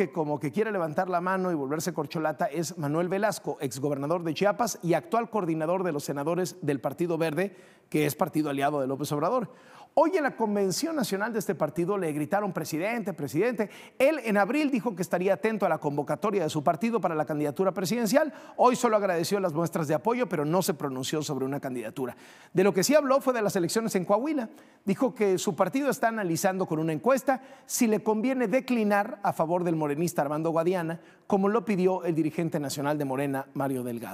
que como que quiere levantar la mano y volverse corcholata es Manuel Velasco, exgobernador de Chiapas y actual coordinador de los senadores del Partido Verde, que es partido aliado de López Obrador. Hoy en la convención nacional de este partido le gritaron presidente, presidente. Él en abril dijo que estaría atento a la convocatoria de su partido para la candidatura presidencial. Hoy solo agradeció las muestras de apoyo, pero no se pronunció sobre una candidatura. De lo que sí habló fue de las elecciones en Coahuila. Dijo que su partido está analizando con una encuesta si le conviene declinar a favor del morenista Armando Guadiana, como lo pidió el dirigente nacional de Morena, Mario Delgado.